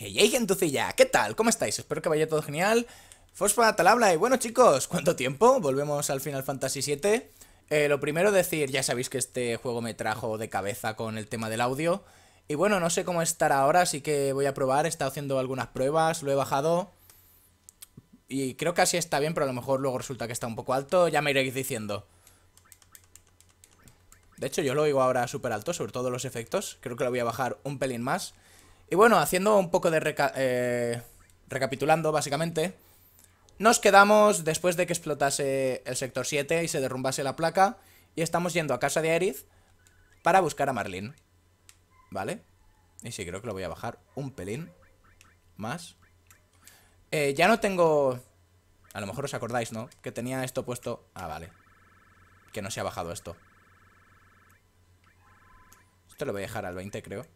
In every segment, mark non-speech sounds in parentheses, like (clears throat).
Hey, hey gentucilla, ¿qué tal? ¿Cómo estáis? Espero que vaya todo genial Fosfa, tal habla y bueno chicos, ¿cuánto tiempo? Volvemos al Final Fantasy VII eh, Lo primero decir, ya sabéis que este juego me trajo de cabeza con el tema del audio Y bueno, no sé cómo estará ahora, así que voy a probar He estado haciendo algunas pruebas, lo he bajado Y creo que así está bien, pero a lo mejor luego resulta que está un poco alto Ya me iréis diciendo De hecho yo lo oigo ahora súper alto, sobre todo los efectos Creo que lo voy a bajar un pelín más y bueno, haciendo un poco de... Eh, recapitulando, básicamente. Nos quedamos después de que explotase el sector 7 y se derrumbase la placa. Y estamos yendo a casa de Aerith para buscar a Marlene. ¿Vale? Y sí, creo que lo voy a bajar un pelín más. Eh, ya no tengo... A lo mejor os acordáis, ¿no? Que tenía esto puesto... Ah, vale. Que no se ha bajado esto. Esto lo voy a dejar al 20, creo.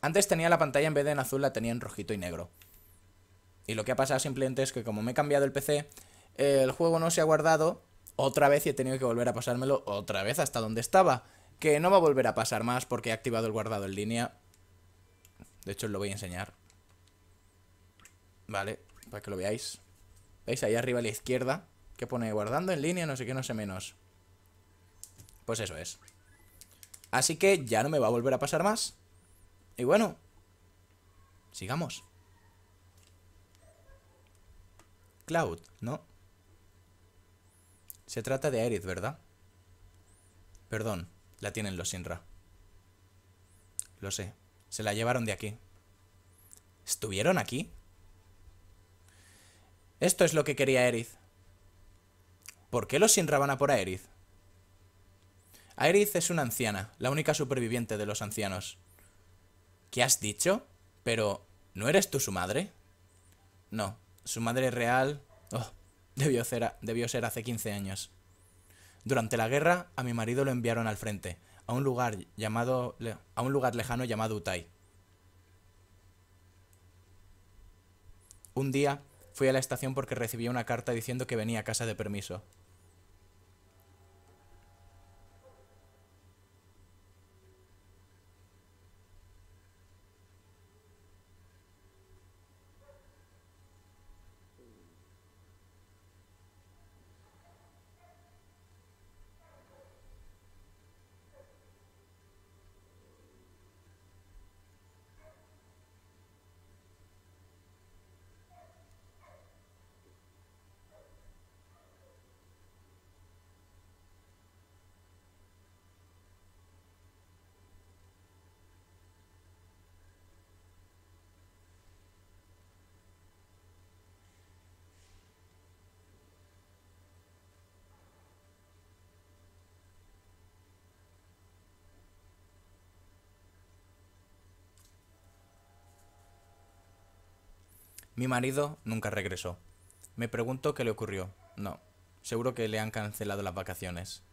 Antes tenía la pantalla en vez de en azul, la tenía en rojito y negro. Y lo que ha pasado simplemente es que como me he cambiado el PC, el juego no se ha guardado otra vez y he tenido que volver a pasármelo otra vez hasta donde estaba. Que no va a volver a pasar más porque he activado el guardado en línea. De hecho, os lo voy a enseñar. Vale, para que lo veáis. ¿Veis? Ahí arriba a la izquierda. Que pone guardando en línea, no sé qué, no sé menos. Pues eso es. Así que ya no me va a volver a pasar más. Y bueno, sigamos. Cloud, ¿no? Se trata de Aerith, ¿verdad? Perdón, la tienen los Sinra. Lo sé, se la llevaron de aquí. ¿Estuvieron aquí? Esto es lo que quería Aerith. ¿Por qué los Sinra van a por Aerith? Aerith es una anciana, la única superviviente de los ancianos. ¿Qué has dicho? Pero, ¿no eres tú su madre? No, su madre real... Oh, debió ser, debió ser hace 15 años. Durante la guerra, a mi marido lo enviaron al frente, a un lugar llamado... a un lugar lejano llamado Utai. Un día, fui a la estación porque recibí una carta diciendo que venía a casa de permiso. Mi marido nunca regresó. Me pregunto qué le ocurrió. No, seguro que le han cancelado las vacaciones.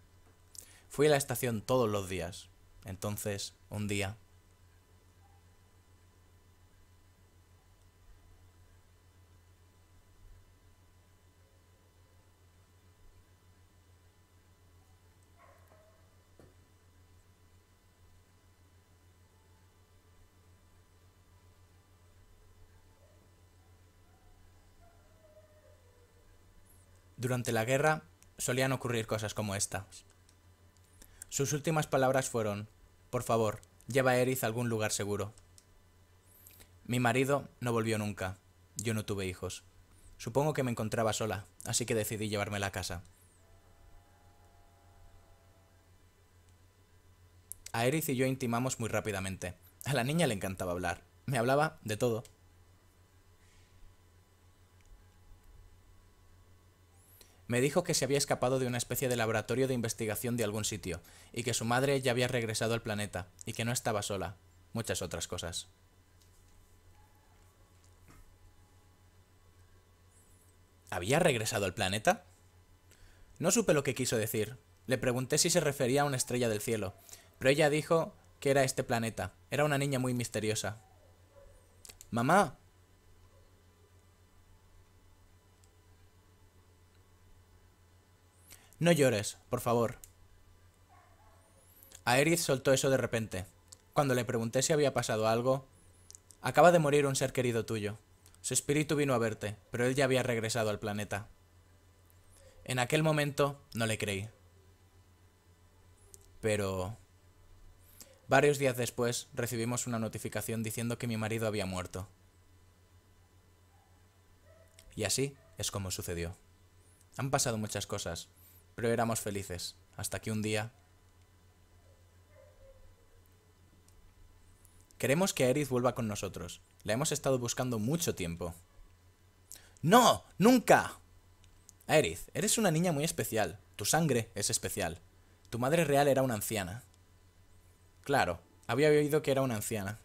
Fui a la estación todos los días. Entonces, un día Durante la guerra solían ocurrir cosas como esta. Sus últimas palabras fueron, por favor, lleva a Eriz a algún lugar seguro. Mi marido no volvió nunca. Yo no tuve hijos. Supongo que me encontraba sola, así que decidí llevarme a casa. A Eriz y yo intimamos muy rápidamente. A la niña le encantaba hablar. Me hablaba de todo. Me dijo que se había escapado de una especie de laboratorio de investigación de algún sitio, y que su madre ya había regresado al planeta, y que no estaba sola. Muchas otras cosas. ¿Había regresado al planeta? No supe lo que quiso decir. Le pregunté si se refería a una estrella del cielo, pero ella dijo que era este planeta. Era una niña muy misteriosa. Mamá, No llores, por favor. Aerith soltó eso de repente. Cuando le pregunté si había pasado algo, acaba de morir un ser querido tuyo. Su espíritu vino a verte, pero él ya había regresado al planeta. En aquel momento no le creí. Pero... Varios días después recibimos una notificación diciendo que mi marido había muerto. Y así es como sucedió. Han pasado muchas cosas, pero éramos felices. Hasta que un día... Queremos que Aerith vuelva con nosotros. La hemos estado buscando mucho tiempo. ¡No! ¡Nunca! Aerith, eres una niña muy especial. Tu sangre es especial. Tu madre real era una anciana. Claro, había oído que era una anciana.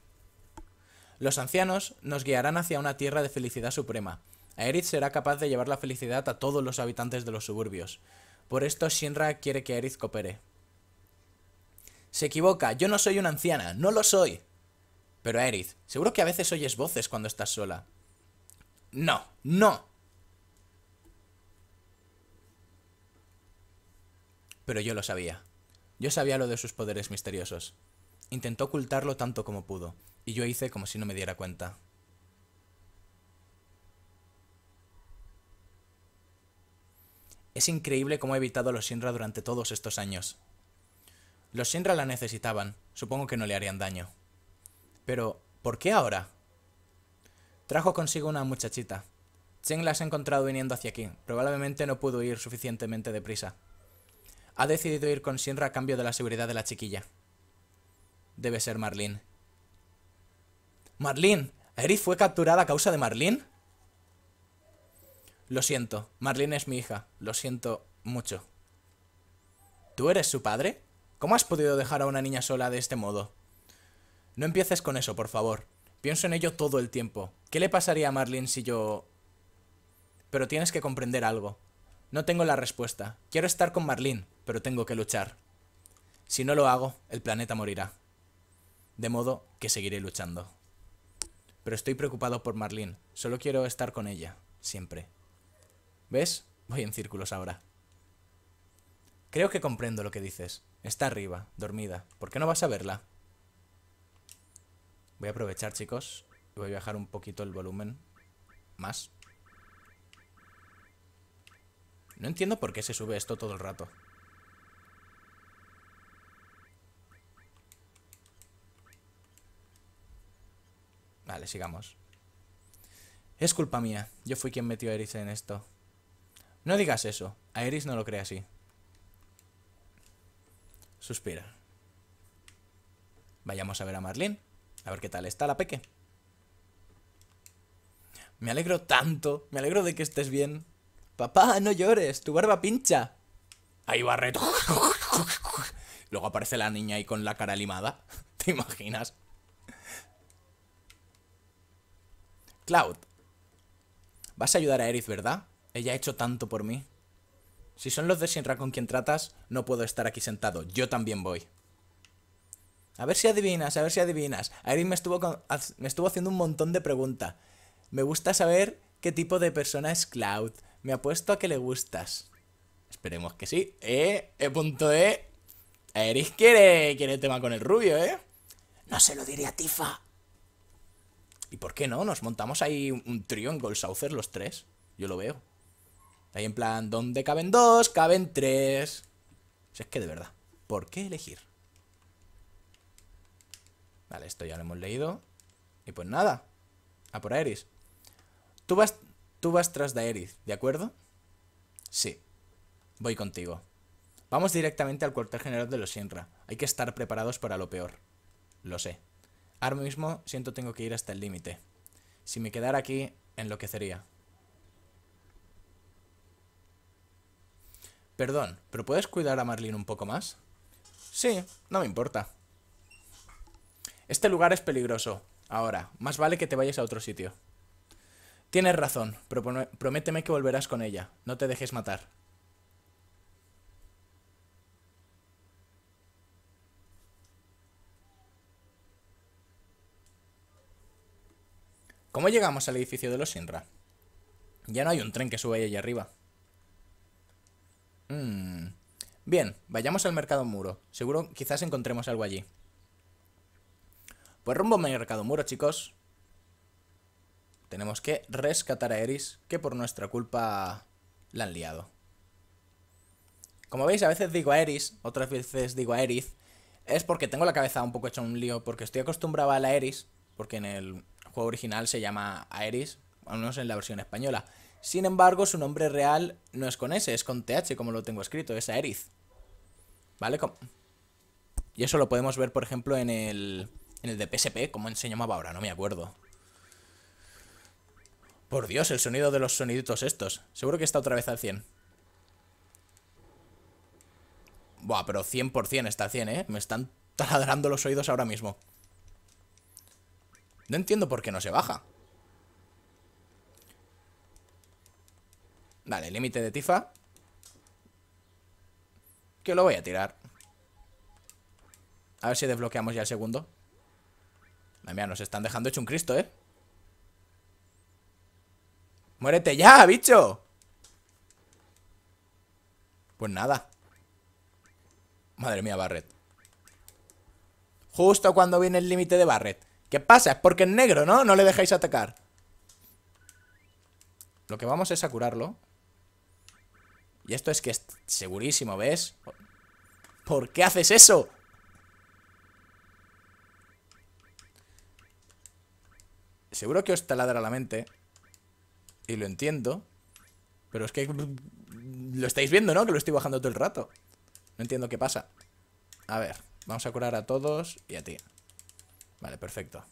Los ancianos nos guiarán hacia una tierra de felicidad suprema. Aerith será capaz de llevar la felicidad a todos los habitantes de los suburbios. Por esto Shinra quiere que Aerith coopere. Se equivoca, yo no soy una anciana, no lo soy. Pero Aerith, seguro que a veces oyes voces cuando estás sola. No, no. Pero yo lo sabía. Yo sabía lo de sus poderes misteriosos. Intentó ocultarlo tanto como pudo, y yo hice como si no me diera cuenta. Es increíble cómo ha evitado a los Shinra durante todos estos años. Los Shinra la necesitaban, supongo que no le harían daño. Pero, ¿por qué ahora? Trajo consigo una muchachita. Chen la ha encontrado viniendo hacia aquí, probablemente no pudo ir suficientemente deprisa. Ha decidido ir con Shinra a cambio de la seguridad de la chiquilla. Debe ser Marlene. ¡Marlene! ¿Eri fue capturada a causa de Marlene? Lo siento, Marlene es mi hija, lo siento mucho. ¿Tú eres su padre? ¿Cómo has podido dejar a una niña sola de este modo? No empieces con eso, por favor. Pienso en ello todo el tiempo. ¿Qué le pasaría a Marlene si yo... Pero tienes que comprender algo. No tengo la respuesta. Quiero estar con Marlene, pero tengo que luchar. Si no lo hago, el planeta morirá. De modo que seguiré luchando. Pero estoy preocupado por Marlene. Solo quiero estar con ella, siempre. ¿Ves? Voy en círculos ahora. Creo que comprendo lo que dices. Está arriba, dormida. ¿Por qué no vas a verla? Voy a aprovechar, chicos. Voy a bajar un poquito el volumen. Más. No entiendo por qué se sube esto todo el rato. Vale, sigamos. Es culpa mía. Yo fui quien metió a Erice en esto. No digas eso. A Eris no lo cree así. Suspira. Vayamos a ver a Marlene. A ver qué tal está la peque. Me alegro tanto. Me alegro de que estés bien. Papá, no llores. Tu barba pincha. Ahí va reto. (laughs) Luego aparece la niña ahí con la cara limada. (laughs) ¿Te imaginas? Cloud. Vas a ayudar a Eris, ¿verdad? Ella ha hecho tanto por mí. Si son los de Sinra con quien tratas, no puedo estar aquí sentado. Yo también voy. A ver si adivinas, a ver si adivinas. A me estuvo, me estuvo haciendo un montón de preguntas. Me gusta saber qué tipo de persona es Cloud. Me apuesto a que le gustas. Esperemos que sí. Eh, eh, punto E. Eris quiere, quiere tema con el rubio, ¿eh? No se lo diré a Tifa. ¿Y por qué no? Nos montamos ahí un trío en Gold Saucer los tres. Yo lo veo. Ahí en plan, ¿dónde caben dos? Caben tres. Si es que de verdad, ¿por qué elegir? Vale, esto ya lo hemos leído. Y pues nada, a por Aeris. Tú vas, tú vas tras de de, ¿de acuerdo? Sí, voy contigo. Vamos directamente al cuartel general de los Shinra. Hay que estar preparados para lo peor. Lo sé. Ahora mismo siento tengo que ir hasta el límite. Si me quedara aquí, enloquecería. Perdón, ¿pero puedes cuidar a Marlene un poco más? Sí, no me importa. Este lugar es peligroso. Ahora, más vale que te vayas a otro sitio. Tienes razón. pero prométeme que volverás con ella. No te dejes matar. ¿Cómo llegamos al edificio de los Sinra? Ya no hay un tren que suba ahí arriba. Mm. Bien, vayamos al mercado muro. Seguro quizás encontremos algo allí. Pues rumbo al mercado muro, chicos. Tenemos que rescatar a Eris, que por nuestra culpa la han liado. Como veis, a veces digo a Eris, otras veces digo a Eris Es porque tengo la cabeza un poco hecha un lío, porque estoy acostumbrado a la Eris, porque en el juego original se llama Aeris, al menos en la versión española. Sin embargo, su nombre real no es con S, es con TH, como lo tengo escrito, es Aerith. ¿Vale? Y eso lo podemos ver, por ejemplo, en el, en el de PSP, como se ahora, no me acuerdo. Por Dios, el sonido de los soniditos estos. Seguro que está otra vez al 100. Buah, pero 100% está al 100, ¿eh? Me están (laughs) taladrando los oídos ahora mismo. No entiendo por qué no se baja. Vale, límite de tifa. Que lo voy a tirar. A ver si desbloqueamos ya el segundo. Madre mía, nos están dejando hecho un Cristo, ¿eh? ¡Muérete ya, bicho! Pues nada. Madre mía, Barret. Justo cuando viene el límite de Barret. ¿Qué pasa? Es porque es negro, ¿no? No le dejáis atacar. Lo que vamos es a curarlo. Y esto es que es segurísimo, ¿ves? ¿Por qué haces eso? Seguro que os taladra la mente. Y lo entiendo. Pero es que... Lo estáis viendo, ¿no? Que lo estoy bajando todo el rato. No entiendo qué pasa. A ver, vamos a curar a todos y a ti. Vale, perfecto.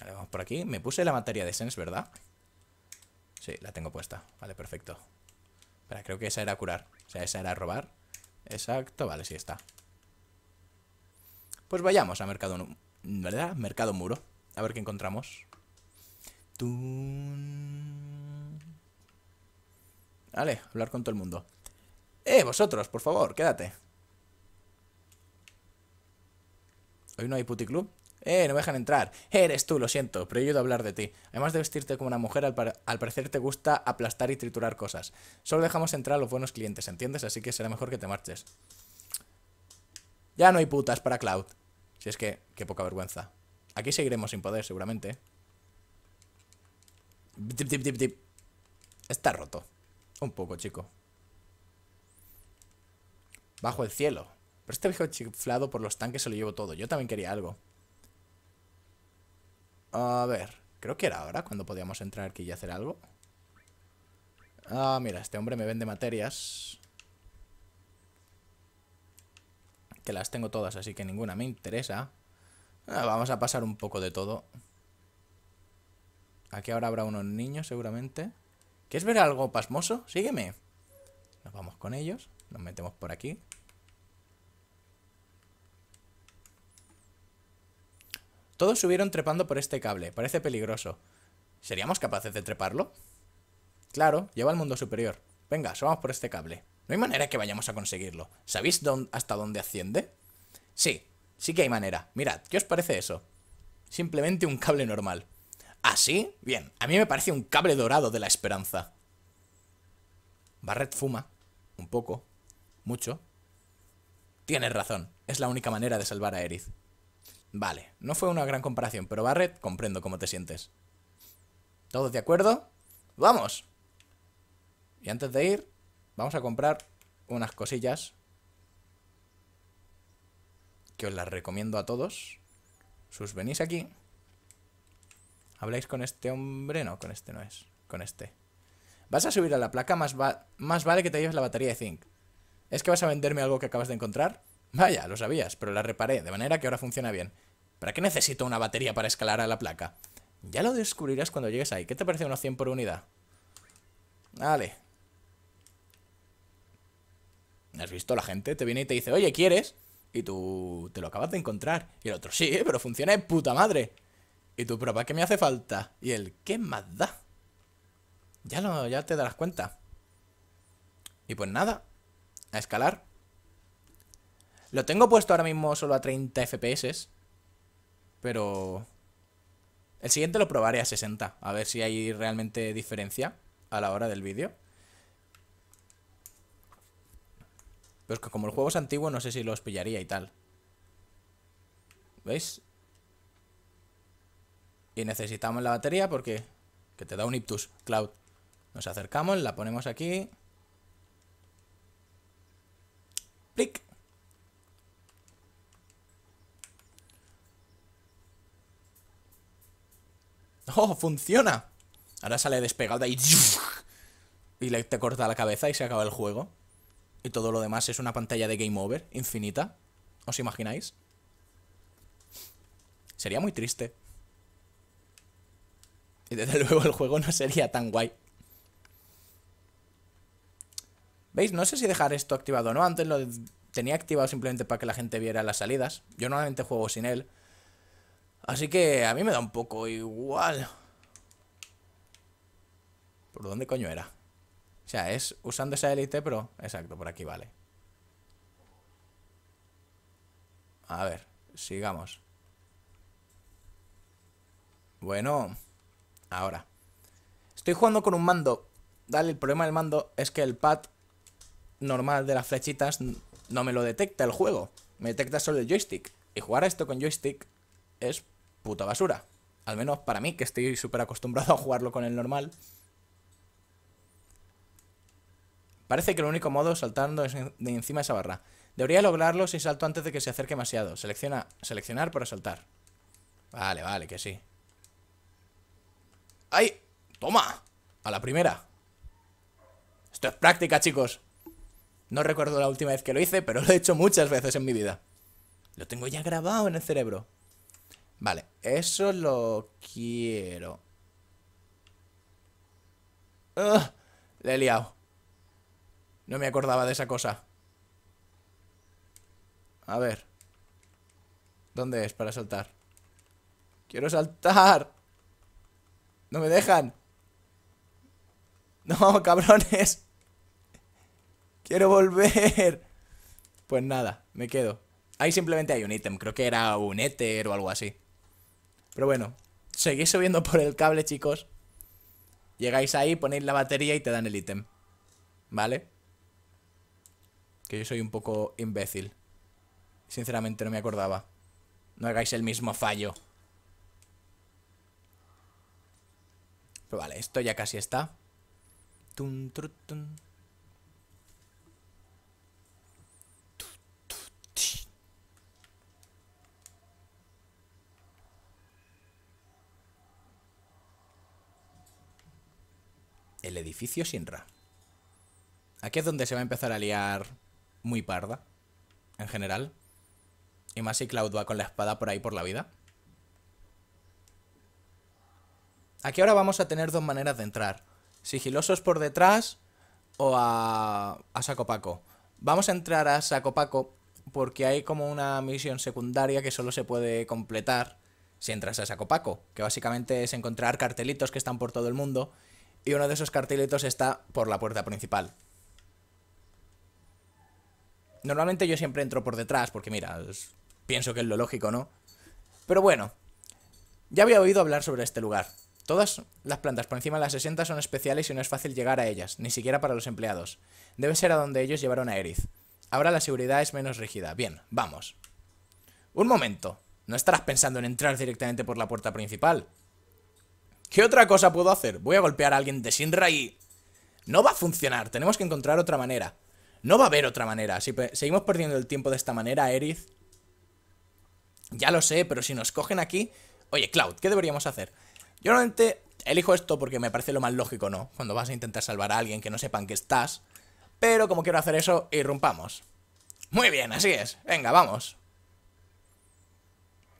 Vale, vamos por aquí. Me puse la materia de Sense, ¿verdad? Sí, la tengo puesta. Vale, perfecto. creo que esa era curar. O sea, esa era robar. Exacto, vale, sí está. Pues vayamos a Mercado... ¿Verdad? Mercado Muro. A ver qué encontramos. Tun... Vale, hablar con todo el mundo. ¡Eh, vosotros, por favor, quédate! Hoy no hay puticlub. Eh, no me dejan entrar. Eres tú, lo siento, pero a hablar de ti. Además de vestirte como una mujer, al, parecer te gusta aplastar y triturar cosas. Solo dejamos entrar a los buenos clientes, ¿entiendes? Así que será mejor que te marches. Ya no hay putas para Cloud. Si es que, qué poca vergüenza. Aquí seguiremos sin poder, seguramente. Está roto. Un poco, chico. Bajo el cielo. Pero este viejo chiflado por los tanques se lo llevo todo. Yo también quería algo. A ver, creo que era ahora cuando podíamos entrar aquí y hacer algo. Ah, mira, este hombre me vende materias. Que las tengo todas, así que ninguna me interesa. Ah, vamos a pasar un poco de todo. Aquí ahora habrá unos niños, seguramente. ¿Quieres ver algo pasmoso? Sígueme. Nos vamos con ellos. Nos metemos por aquí. Todos subieron trepando por este cable. Parece peligroso. ¿Seríamos capaces de treparlo? Claro, lleva al mundo superior. Venga, subamos por este cable. No hay manera que vayamos a conseguirlo. ¿Sabéis dónde, hasta dónde asciende? Sí, sí que hay manera. Mirad, ¿qué os parece eso? Simplemente un cable normal. ¿Ah, sí? Bien, a mí me parece un cable dorado de la esperanza. Barret fuma. Un poco. Mucho. Tienes razón. Es la única manera de salvar a Eriz. Vale, no fue una gran comparación, pero Barret, comprendo cómo te sientes. ¿Todos de acuerdo? ¡Vamos! Y antes de ir, vamos a comprar unas cosillas que os las recomiendo a todos. Sus venís aquí. Habláis con este hombre, no, con este no es, con este. Vas a subir a la placa, más, más vale que te lleves la batería de zinc. ¿Es que vas a venderme algo que acabas de encontrar? Vaya, lo sabías, pero la reparé, de manera que ahora funciona bien. ¿Para qué necesito una batería para escalar a la placa? Ya lo descubrirás cuando llegues ahí. ¿Qué te parece unos 100 por unidad? Vale. ¿Has visto? La gente te viene y te dice, oye, ¿quieres? Y tú te lo acabas de encontrar. Y el otro, sí, pero funciona de puta madre. Y tú, pero ¿para qué me hace falta? Y el, ¿qué más da? Ya, lo, ya te darás cuenta. Y pues nada, a escalar. Lo tengo puesto ahora mismo solo a 30 FPS, pero el siguiente lo probaré a 60, a ver si hay realmente diferencia a la hora del vídeo. Pero es que como el juego es antiguo, no sé si los pillaría y tal. ¿Veis? Y necesitamos la batería porque... Que te da un ictus, Cloud. Nos acercamos, la ponemos aquí. Plic. ¡Oh, funciona! Ahora sale despegada y... Y le, te corta la cabeza y se acaba el juego. Y todo lo demás es una pantalla de game over infinita. ¿Os imagináis? Sería muy triste. Y desde (laughs) luego el juego no sería tan guay. ¿Veis? No sé si dejar esto activado o no. Antes lo tenía activado simplemente para que la gente viera las salidas. Yo normalmente juego sin él. Así que a mí me da un poco igual. ¿Por dónde coño era? O sea, es usando esa élite, pero... Exacto, por aquí vale. A ver, sigamos. Bueno, ahora. Estoy jugando con un mando. Dale, el problema del mando es que el pad normal de las flechitas no me lo detecta el juego. Me detecta solo el joystick. Y jugar esto con joystick es puta basura. Al menos para mí, que estoy súper acostumbrado a jugarlo con el normal. Parece que el único modo es saltando de encima de esa barra. Debería lograrlo si salto antes de que se acerque demasiado. Selecciona, seleccionar para saltar. Vale, vale, que sí. ¡Ay! ¡Toma! A la primera. Esto es práctica, chicos. No recuerdo la última vez que lo hice, pero lo he hecho muchas veces en mi vida. Lo tengo ya grabado en el cerebro. Vale, eso lo quiero. Le he liado. No me acordaba de esa cosa. A ver. ¿Dónde es para saltar? ¡Quiero saltar! ¡No me dejan! ¡No, (laughs) cabrones! ¡Quiero volver! Pues nada, me quedo. Ahí simplemente hay un ítem. Creo que era un éter o algo así. Pero bueno, seguís subiendo por el cable, chicos. Llegáis ahí, ponéis la batería y te dan el ítem. ¿Vale? Que yo soy un poco imbécil. Sinceramente no me acordaba. No hagáis el mismo fallo. Pero vale, esto ya casi está. Tum, El edificio Sinra. Aquí es donde se va a empezar a liar muy parda, en general. Y más si Cloud va con la espada por ahí por la vida. Aquí ahora vamos a tener dos maneras de entrar. Sigilosos por detrás o a, a Sacopaco. Vamos a entrar a Sacopaco porque hay como una misión secundaria que solo se puede completar si entras a Sacopaco, que básicamente es encontrar cartelitos que están por todo el mundo y uno de esos cartelitos está por la puerta principal. Normalmente yo siempre entro por detrás, porque mira, pienso que es lo lógico, ¿no? Pero bueno, ya había oído hablar sobre este lugar. Todas las plantas por encima de las 60 son especiales y no es fácil llegar a ellas, ni siquiera para los empleados. Debe ser a donde ellos llevaron a Erith. Ahora la seguridad es menos rígida. Bien, vamos. Un momento. No estarás pensando en entrar directamente por la puerta principal. ¿Qué otra cosa puedo hacer? Voy a golpear a alguien de Sindra y... No va a funcionar, tenemos que encontrar otra manera. No va a haber otra manera. Si seguimos perdiendo el tiempo de esta manera, erith Ya lo sé, pero si nos cogen aquí... Oye, Cloud, ¿qué deberíamos hacer? Yo normalmente elijo esto porque me parece lo más lógico, ¿no? Cuando vas a intentar salvar a alguien que no sepan que estás. Pero como quiero hacer eso, irrumpamos. Muy bien, así es. Venga, vamos.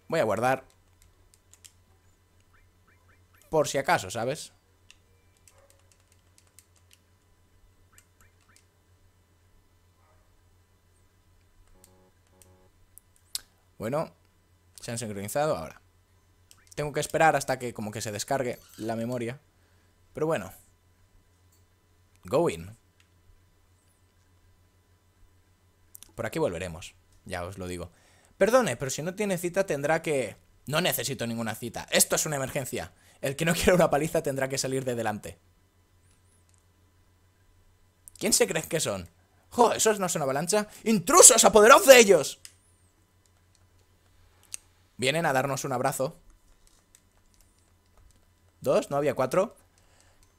Voy a guardar por si acaso, ¿sabes? Bueno, se han sincronizado ahora. Tengo que esperar hasta que como que se descargue la memoria. Pero bueno. Going. Por aquí volveremos, ya os lo digo. Perdone, pero si no tiene cita tendrá que... No necesito ninguna cita. Esto es una emergencia. El que no quiera una paliza tendrá que salir de delante. ¿Quién se cree que son? ¡Jo! Esos no son una avalancha? ¡Intrusos! apoderados de ellos! Vienen a darnos un abrazo. ¿Dos? ¿No había cuatro?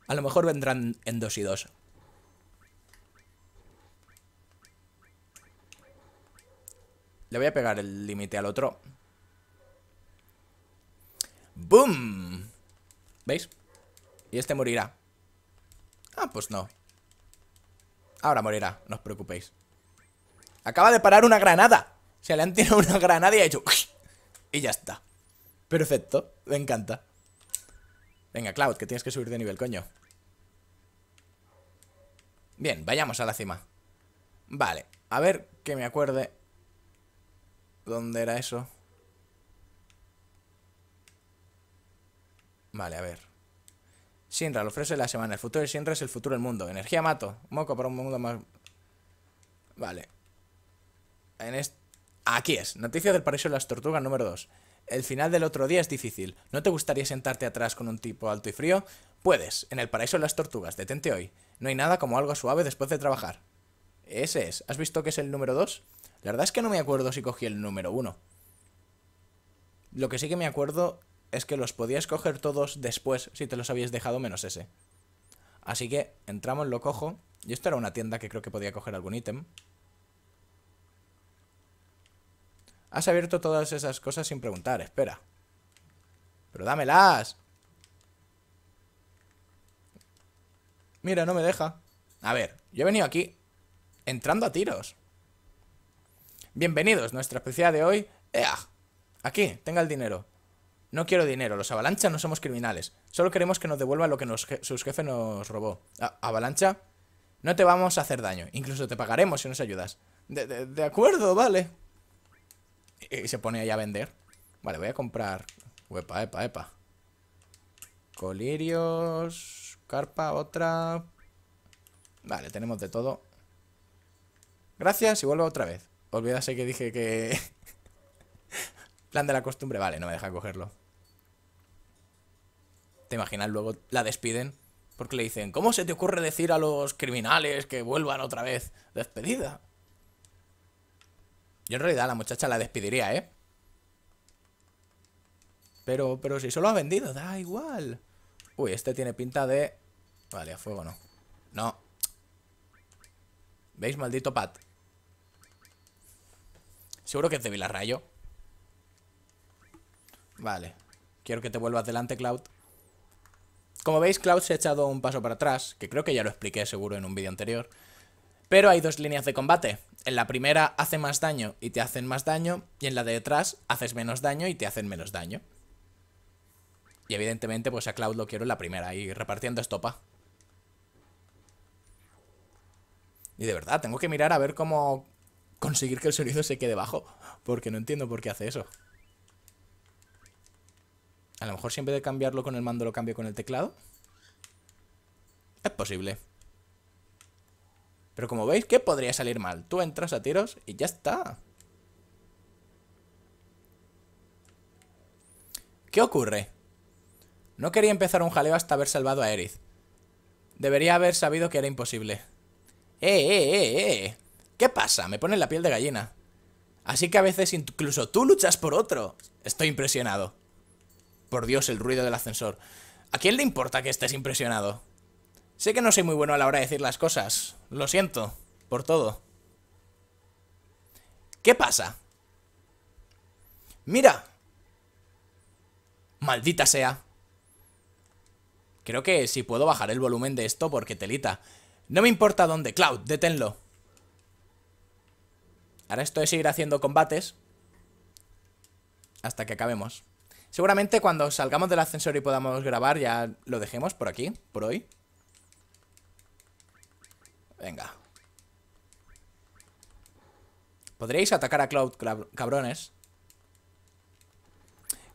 A lo mejor vendrán en dos y dos. Le voy a pegar el límite al otro. ¡Boom! ¿Veis? Y este morirá Ah, pues no Ahora morirá, no os preocupéis Acaba de parar una granada Se le han tirado una granada y ha hecho Y ya está Perfecto, me encanta Venga, Cloud, que tienes que subir de nivel, coño Bien, vayamos a la cima Vale, a ver que me acuerde ¿Dónde era eso? Vale, a ver. sinra lo ofrece la semana. El futuro de Sinra es el futuro del mundo. Energía mato. Moco para un mundo más. Vale. En Aquí es. noticia del paraíso de las tortugas número 2. El final del otro día es difícil. ¿No te gustaría sentarte atrás con un tipo alto y frío? Puedes. En el paraíso de las tortugas. Detente hoy. No hay nada como algo suave después de trabajar. Ese es. ¿Has visto que es el número 2? La verdad es que no me acuerdo si cogí el número 1. Lo que sí que me acuerdo es que los podías coger todos después si te los habías dejado menos ese. Así que entramos, lo cojo. Y esto era una tienda que creo que podía coger algún ítem. Has abierto todas esas cosas sin preguntar, espera. Pero dámelas. Mira, no me deja. A ver, yo he venido aquí entrando a tiros. Bienvenidos, nuestra especialidad de hoy. ¡Ea! Aquí, tenga el dinero. No quiero dinero, los avalanchas no somos criminales. Solo queremos que nos devuelvan lo que sus jefes nos robó. avalancha, no te vamos a hacer daño. Incluso te pagaremos si nos ayudas. De, acuerdo, vale. Y, y, se pone ahí a vender. Vale, voy a comprar... Epa, epa, epa. Colirios... Carpa, otra... Vale, tenemos de todo. Gracias y vuelvo otra vez. Olvídase que dije que de la costumbre, vale, no me deja cogerlo. ¿Te imaginas luego la despiden? Porque le dicen, ¿cómo se te ocurre decir a los criminales que vuelvan otra vez? Despedida. Yo en realidad a la muchacha la despediría, ¿eh? Pero, pero si solo ha vendido, da igual. Uy, este tiene pinta de... Vale, a fuego no. No. ¿Veis, maldito Pat? Seguro que es de rayo. Vale. Quiero que te vuelvas delante, Cloud. Como veis, Cloud se ha echado un paso para atrás, que creo que ya lo expliqué seguro en un vídeo anterior. Pero hay dos líneas de combate. En la primera hace más daño y te hacen más daño, y en la de detrás haces menos daño y te hacen menos daño. Y evidentemente, pues a Cloud lo quiero en la primera, y repartiendo estopa. Y de verdad, tengo que mirar a ver cómo conseguir que el sonido se quede bajo, porque no entiendo por qué hace eso. A lo mejor si en vez de cambiarlo con el mando lo cambio con el teclado. Es posible. Pero como veis, ¿qué podría salir mal? Tú entras a tiros y ya está. ¿Qué ocurre? No quería empezar un jaleo hasta haber salvado a Erith. Debería haber sabido que era imposible. ¡Eh, eh, eh, eh! eh. ¿Qué pasa? Me ponen la piel de gallina. Así que a veces incluso tú luchas por otro. Estoy impresionado. Por Dios, el ruido del ascensor. ¿A quién le importa que estés impresionado? Sé que no soy muy bueno a la hora de decir las cosas. Lo siento, por todo. ¿Qué pasa? ¡Mira! ¡Maldita sea! Creo que si puedo bajar el volumen de esto porque telita. No me importa dónde. Cloud, deténlo. Ahora esto es seguir haciendo combates. Hasta que acabemos. Seguramente cuando salgamos del ascensor y podamos grabar ya lo dejemos por aquí, por hoy. Venga. Podríais atacar a Cloud, cabrones.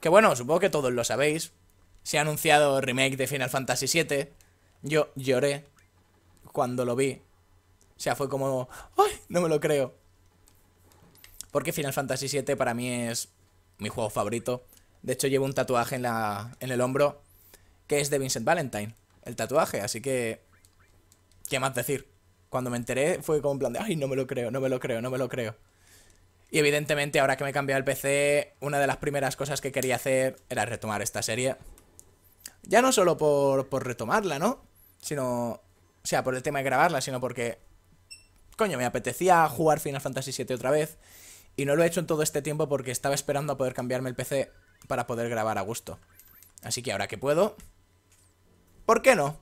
Que bueno, supongo que todos lo sabéis. Se ha anunciado remake de Final Fantasy VII. Yo lloré cuando lo vi. O sea, fue como... ¡Ay! No me lo creo. Porque Final Fantasy VII para mí es mi juego favorito. De hecho, llevo un tatuaje en, el hombro que es de Vincent Valentine, el tatuaje. Así que, ¿qué más decir? Cuando me enteré fue como un plan de, ay, no me lo creo, no me lo creo, no me lo creo. Y evidentemente, ahora que me he cambiado el PC, una de las primeras cosas que quería hacer era retomar esta serie. Ya no solo por, por retomarla, ¿no? Sino, o sea, por el tema de grabarla, sino porque, coño, me apetecía jugar Final Fantasy VII otra vez. Y no lo he hecho en todo este tiempo porque estaba esperando a poder cambiarme el PC para poder grabar a gusto. Así que ahora que puedo, ¿por qué no?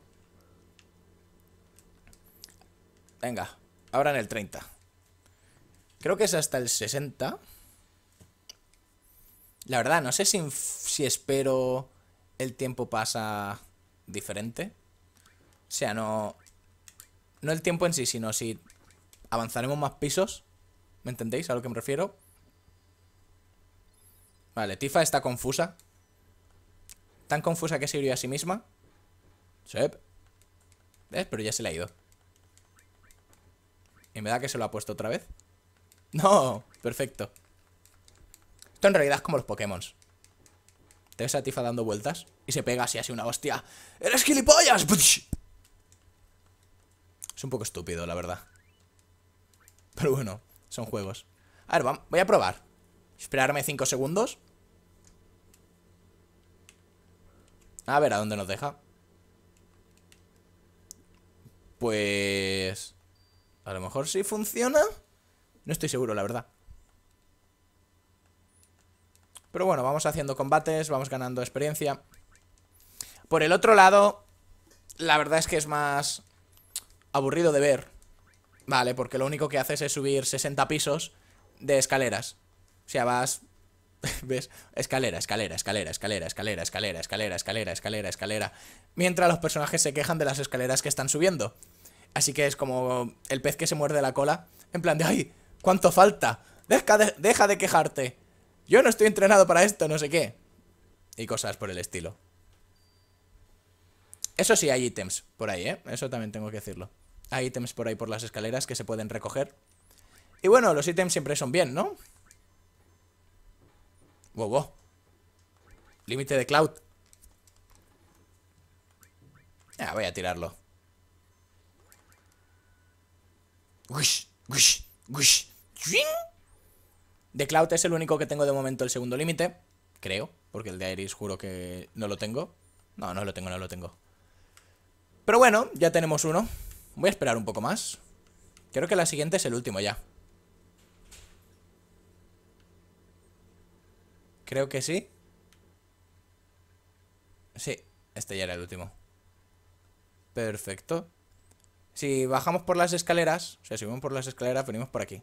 Venga, ahora en el 30. Creo que es hasta el 60. La verdad, no sé si, si espero el tiempo pasa diferente. O sea, no... No el tiempo en sí, sino si avanzaremos más pisos. ¿Me entendéis a lo que me refiero? Vale, Tifa está confusa. Tan confusa que se hirió a sí misma. Sep. ¿Ves? Pero ya se le ha ido. ¿Y me da que se lo ha puesto otra vez? ¡No! Perfecto. Esto en realidad es como los Pokémon. Te ves a Tifa dando vueltas y se pega así, así una hostia. ¡Eres gilipollas! Es un poco estúpido, la verdad. Pero bueno, son juegos. A ver, voy a probar. Esperarme 5 segundos. A ver, ¿a dónde nos deja? Pues... A lo mejor sí funciona. No estoy seguro, la verdad. Pero bueno, vamos haciendo combates, vamos ganando experiencia. Por el otro lado, la verdad es que es más aburrido de ver. Vale, porque lo único que haces es subir 60 pisos de escaleras. O sea, vas. ¿Ves? Escalera, escalera, escalera, escalera, escalera, escalera, escalera, escalera, escalera, escalera. Mientras los personajes se quejan de las escaleras que están subiendo. Así que es como el pez que se muerde la cola. En plan de, ¡ay! ¿Cuánto falta? Deja de, deja de quejarte. Yo no estoy entrenado para esto, no sé qué. Y cosas por el estilo. Eso sí, hay ítems por ahí, ¿eh? Eso también tengo que decirlo. Hay ítems por ahí por las escaleras que se pueden recoger. Y bueno, los ítems siempre son bien, ¿no? Wow, Límite de cloud. Ah, voy a tirarlo. Gush, wish gush. De Cloud es el único que tengo de momento el segundo límite. Creo, porque el de Iris juro que no lo tengo. No, no lo tengo, no lo tengo. Pero bueno, ya tenemos uno. Voy a esperar un poco más. Creo que la siguiente es el último ya. Creo que sí. Sí, este ya era el último. Perfecto. Si bajamos por las escaleras, o sea, si vamos por las escaleras, venimos por aquí.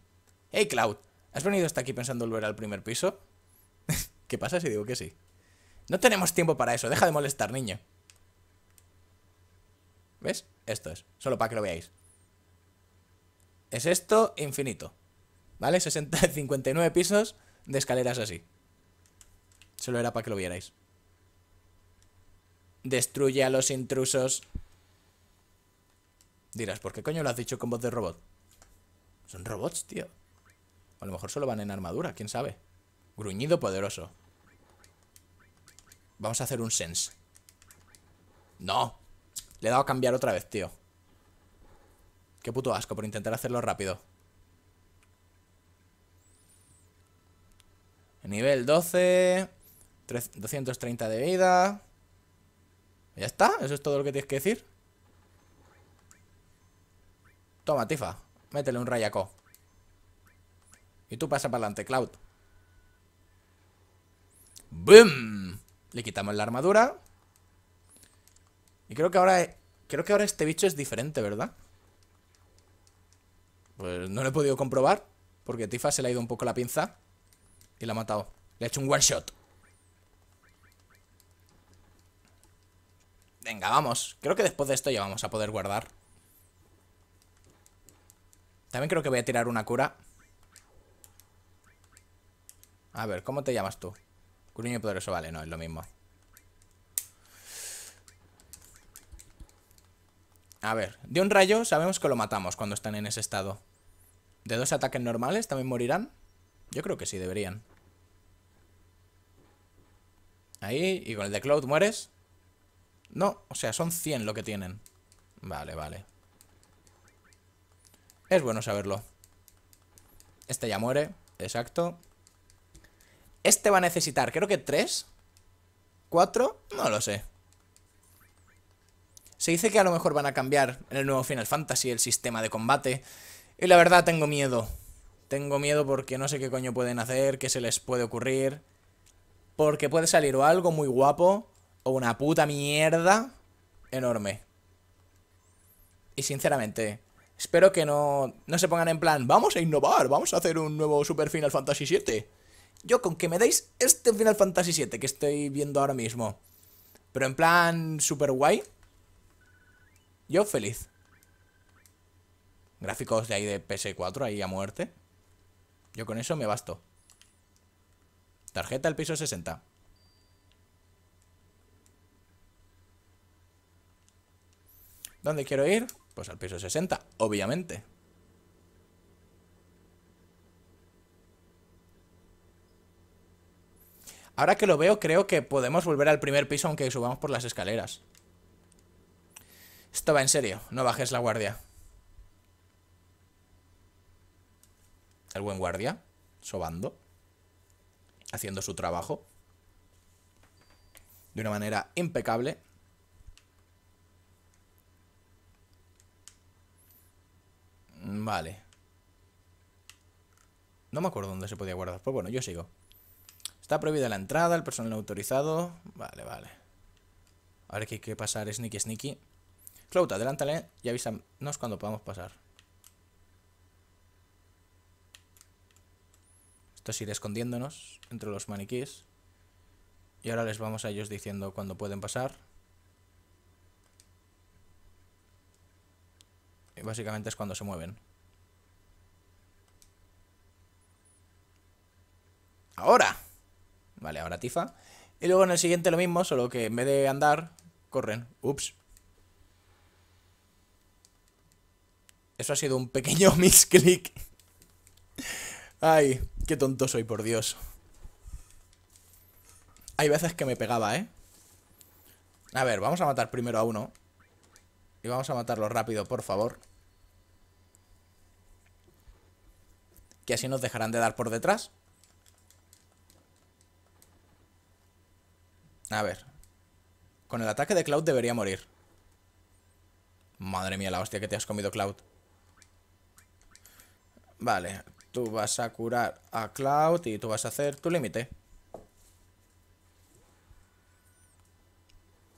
Hey, Cloud, ¿has venido hasta aquí pensando volver al primer piso? (laughs) ¿Qué pasa si digo que sí? No tenemos tiempo para eso, deja de molestar, niño. ¿Ves? Esto es, solo para que lo veáis. Es esto infinito. ¿Vale? 60, 59 (laughs) pisos de escaleras así. Solo era para que lo vierais. Destruye a los intrusos. Dirás, ¿por qué coño lo has dicho con voz de robot? Son robots, tío. A lo mejor solo van en armadura, quién sabe. Gruñido poderoso. Vamos a hacer un sense. ¡No! Le he dado a cambiar otra vez, tío. Qué puto asco por intentar hacerlo rápido. Nivel 12... 230 de vida. Ya está, eso es todo lo que tienes que decir. Toma, Tifa, métele un rayaco. Y tú pasa para adelante, Cloud. ¡Bum! Le quitamos la armadura. Y creo que ahora creo que ahora este bicho es diferente, ¿verdad? Pues no lo he podido comprobar Porque Tifa se le ha ido un poco la pinza Y la ha matado Le ha hecho un one shot Venga, vamos. Creo que después de esto ya vamos a poder guardar. También creo que voy a tirar una cura. A ver, ¿cómo te llamas tú? Curiño poderoso, vale, no, es lo mismo. A ver, de un rayo sabemos que lo matamos cuando están en ese estado. ¿De dos ataques normales también morirán? Yo creo que sí, deberían. Ahí, y con el de Cloud mueres. No, o sea, son 100 lo que tienen. Vale, vale. Es bueno saberlo. Este ya muere, exacto. Este va a necesitar, creo que 3. 4, no lo sé. Se dice que a lo mejor van a cambiar en el nuevo Final Fantasy el sistema de combate. Y la verdad tengo miedo. Tengo miedo porque no sé qué coño pueden hacer, qué se les puede ocurrir. Porque puede salir algo muy guapo una puta mierda enorme. Y sinceramente, espero que no, no se pongan en plan, vamos a innovar, vamos a hacer un nuevo Super Final Fantasy VII. Yo con que me deis este Final Fantasy VII que estoy viendo ahora mismo, pero en plan super guay, yo feliz. Gráficos de ahí de PS4, ahí a muerte. Yo con eso me basto. Tarjeta al piso 60. ¿Dónde quiero ir? Pues al piso 60, obviamente. Ahora que lo veo, creo que podemos volver al primer piso aunque subamos por las escaleras. Esto va en serio, no bajes la guardia. El buen guardia, sobando, haciendo su trabajo de una manera impecable. Vale. No me acuerdo dónde se podía guardar. Pues bueno, yo sigo. Está prohibida la entrada, el personal autorizado. Vale, vale. Ahora que hay que pasar sneaky sneaky. Clout, adelántale y avísanos cuando podamos pasar. Esto es ir escondiéndonos entre los maniquís. Y ahora les vamos a ellos diciendo cuándo pueden pasar. Y básicamente es cuando se mueven. ahora. Vale, ahora Tifa. Y luego en el siguiente lo mismo, solo que en vez de andar, corren. Ups. Eso ha sido un pequeño (laughs) misclick. Ay, qué tonto soy, por Dios. Hay veces que me pegaba, ¿eh? A ver, vamos a matar primero a uno. Y vamos a matarlo rápido, por favor. Que así nos dejarán de dar por detrás. A ver. Con el ataque de Cloud debería morir. Madre mía, la hostia que te has comido, Cloud. Vale, tú vas a curar a Cloud y tú vas a hacer tu límite.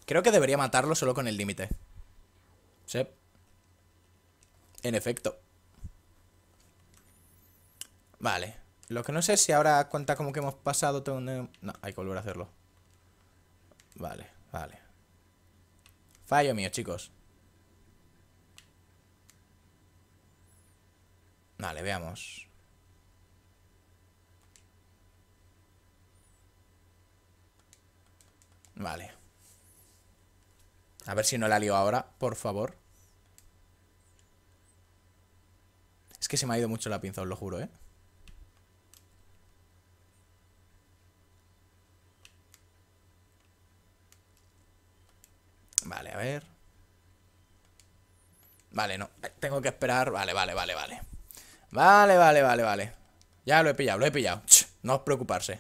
Creo que debería matarlo solo con el límite. Sí. En efecto. Vale. Lo que no sé es si ahora cuenta como que hemos pasado... No, hay que volver a hacerlo. Vale, vale. Fallo mío, chicos. Vale, veamos. Vale. A ver si no la lío ahora, por favor. Es que se me ha ido mucho la pinza, os lo juro, ¿eh? Vale, a ver. Vale, no. Tengo que esperar. Vale, vale, vale, vale. Vale, vale, vale, vale. Ya lo he pillado, lo he pillado. no os preocuparse.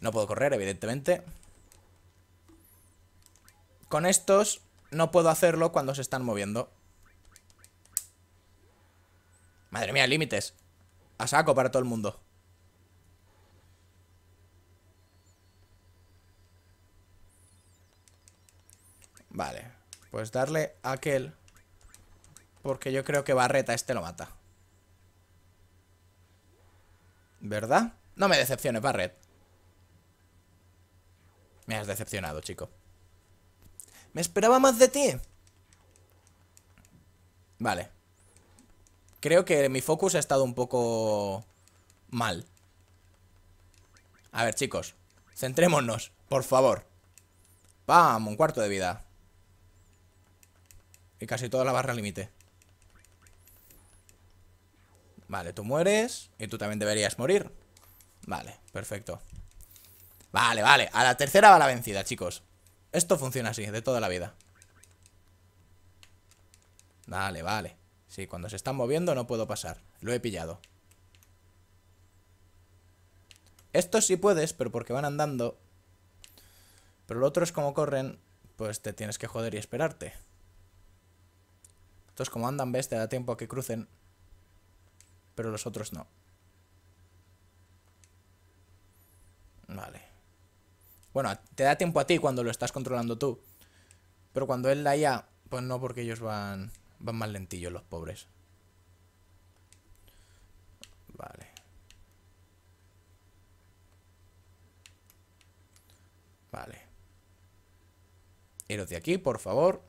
No puedo correr, evidentemente. Con estos no puedo hacerlo cuando se están moviendo. Madre mía, límites. A saco para todo el mundo. Vale, pues darle a aquel. Porque yo creo que a este lo mata. ¿Verdad? No me decepciones, Barret. Me has decepcionado, chico. Me esperaba más de ti. Vale. Creo que mi focus ha estado un poco mal. A ver, chicos. Centrémonos, por favor. ¡Pam! Un cuarto de vida. Y casi toda la barra límite. Vale, tú mueres y tú también deberías morir. Vale, perfecto. Vale, vale. A la tercera va la vencida, chicos. Esto funciona así, de toda la vida. Vale, vale. Sí, cuando se están moviendo no puedo pasar. Lo he pillado. Esto sí puedes, pero porque van andando. Pero lo otro es como corren, pues te tienes que joder y esperarte. Entonces, como andan ves, te da tiempo a que crucen. Pero los otros no. Vale. Bueno, te da tiempo a ti cuando lo estás controlando tú. Pero cuando él la haya, pues no, porque ellos van, van más lentillos, los pobres. Vale. Vale. Eros de aquí, por favor.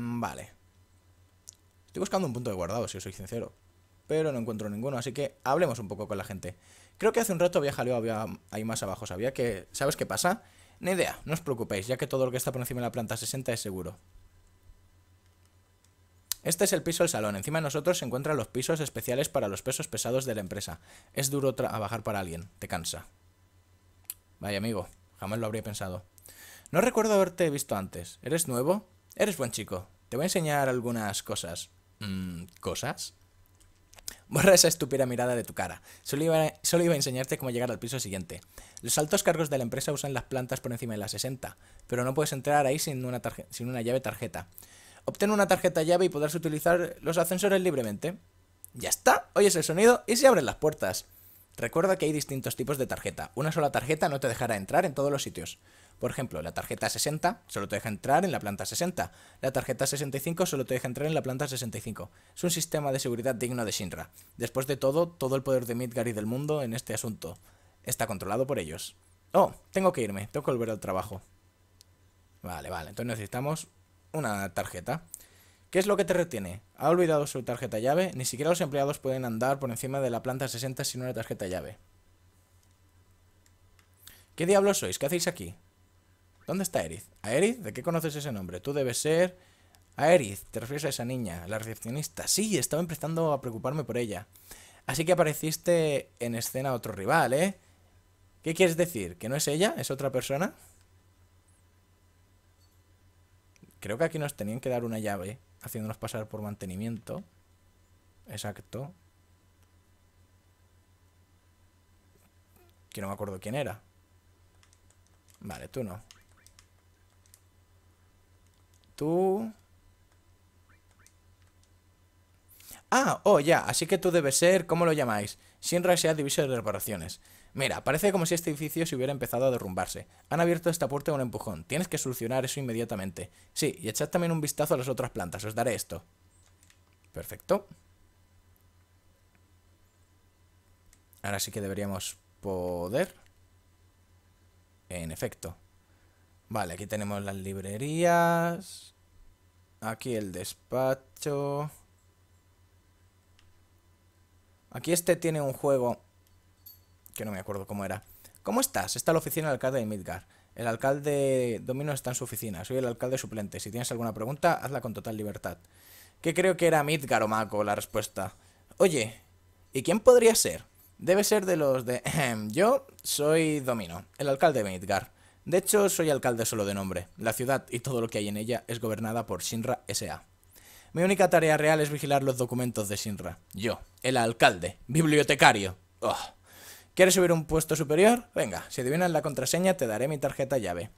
Mm, vale. Estoy buscando un punto de guardado, si os soy sincero. Pero no encuentro ninguno, así que hablemos un poco con la gente. Creo que hace un rato había jaleo había ahí más abajo. Sabía que... ¿Sabes qué pasa? Ni idea, no os preocupéis, ya que todo lo que está por encima de la planta 60 es seguro. Este es el piso del salón. Encima de nosotros se encuentran los pisos especiales para los pesos pesados de la empresa. Es duro trabajar para alguien. Te cansa. Vaya amigo, jamás lo habría pensado. No recuerdo haberte visto antes. ¿Eres nuevo? Eres buen chico. Te voy a enseñar algunas cosas. ¿Mmm, ¿Cosas? Borra esa estúpida mirada de tu cara. Solo iba, a, enseñarte cómo llegar al piso siguiente. Los altos cargos de la empresa usan las plantas por encima de las 60, pero no puedes entrar ahí sin una, sin una llave tarjeta. Obtén una tarjeta llave y podrás utilizar los ascensores libremente. Ya está, oyes el sonido y se abren las puertas. Recuerda que hay distintos tipos de tarjeta. Una sola tarjeta no te dejará entrar en todos los sitios. Por ejemplo, la tarjeta 60 solo te deja entrar en la planta 60. La tarjeta 65 solo te deja entrar en la planta 65. Es un sistema de seguridad digno de Shinra. Después de todo, todo el poder de Midgar y del mundo en este asunto está controlado por ellos. Oh, tengo que irme, tengo que volver al trabajo. Vale, vale, entonces necesitamos una tarjeta. ¿Qué es lo que te retiene? Ha olvidado su tarjeta llave, ni siquiera los empleados pueden andar por encima de la planta 60 sin una tarjeta llave. ¿Qué diablos sois? ¿Qué hacéis aquí? ¿Dónde está Eriz? ¿A ¿De qué conoces ese nombre? Tú debes ser... A te refieres a esa niña, la recepcionista. Sí, estaba empezando a preocuparme por ella. Así que apareciste en escena otro rival, ¿eh? ¿Qué quieres decir? ¿Que no es ella? ¿Es otra persona? Creo que aquí nos tenían que dar una llave, haciéndonos pasar por mantenimiento. Exacto. Que no me acuerdo quién era. Vale, tú no tú... Ah, oh, ya, así que tú debes ser, ¿cómo lo llamáis? Sin se ha de reparaciones. Mira, parece como si este edificio se hubiera empezado a derrumbarse. Han abierto esta puerta con un empujón. Tienes que solucionar eso inmediatamente. Sí, y echad también un vistazo a las otras plantas. Os daré esto. Perfecto. Ahora sí que deberíamos poder. En efecto. Vale, aquí tenemos las librerías. Aquí el despacho. Aquí este tiene un juego que no me acuerdo cómo era. ¿Cómo estás? Está la oficina del alcalde de Midgar. El alcalde Domino está en su oficina. Soy el alcalde suplente. Si tienes alguna pregunta, hazla con total libertad. Que creo que era Midgar o Mako la respuesta. Oye, ¿y quién podría ser? Debe ser de los de... (clears throat) Yo soy Domino, el alcalde de Midgar. De hecho, soy alcalde solo de nombre. La ciudad y todo lo que hay en ella es gobernada por Sinra S.A. Mi única tarea real es vigilar los documentos de Sinra. Yo, el alcalde, bibliotecario. ¿Quieres subir un puesto superior? Venga, si adivinas la contraseña te daré mi tarjeta llave.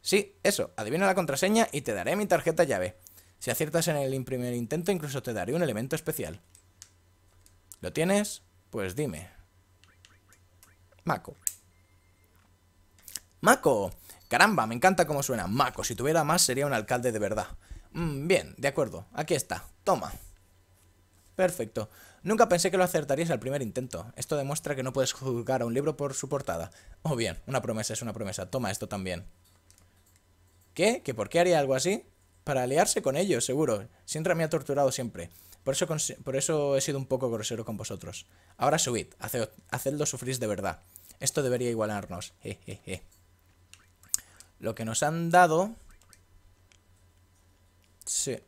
Sí, eso, adivina la contraseña y te daré mi tarjeta llave. Si aciertas en el primer intento incluso te daré un elemento especial. ¿Lo tienes? Pues dime. Mako. Maco, Caramba, me encanta cómo suena. Maco, si tuviera más sería un alcalde de verdad. Mm, bien, de acuerdo. Aquí está. Toma. Perfecto. Nunca pensé que lo acertarías al primer intento. Esto demuestra que no puedes juzgar a un libro por su portada. O oh, bien, una promesa es una promesa. Toma esto también. ¿Qué? ¿Que por qué haría algo así? Para aliarse con ellos, seguro. siempre me ha torturado siempre. Por eso, por eso he sido un poco grosero con vosotros. Ahora subid, hacedlo sufrir de verdad. Esto debería igualarnos. Jejeje. Lo que nos han dado... se,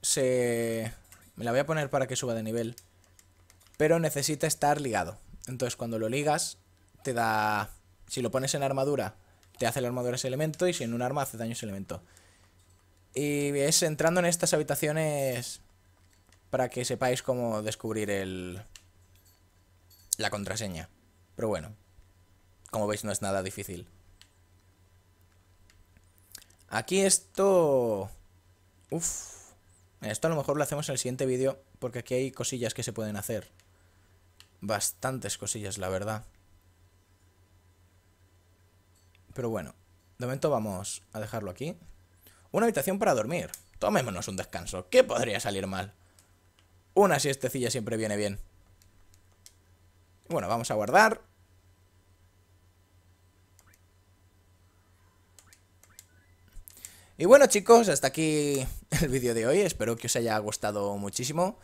Se... Me la voy a poner para que suba de nivel. Pero necesita estar ligado. Entonces cuando lo ligas, te da... Si lo pones en armadura, te hace la armadura ese elemento. Y si en un arma, hace daño ese elemento. Y es entrando en estas habitaciones para que sepáis cómo descubrir el... la contraseña. Pero bueno, como veis no es nada difícil. Aquí esto... Uf. Esto a lo mejor lo hacemos en el siguiente vídeo, porque aquí hay cosillas que se pueden hacer. Bastantes cosillas, la verdad. Pero bueno, de momento vamos a dejarlo aquí. Una habitación para dormir. Tomémonos un descanso. ¿Qué podría salir mal? Una siestecilla siempre viene bien. Bueno, vamos a guardar. Y bueno chicos, hasta aquí el vídeo de hoy, espero que os haya gustado muchísimo.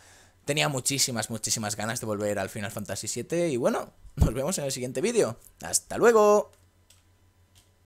Tenía muchísimas, muchísimas ganas de volver al Final Fantasy VII y bueno, nos vemos en el siguiente vídeo. ¡Hasta luego!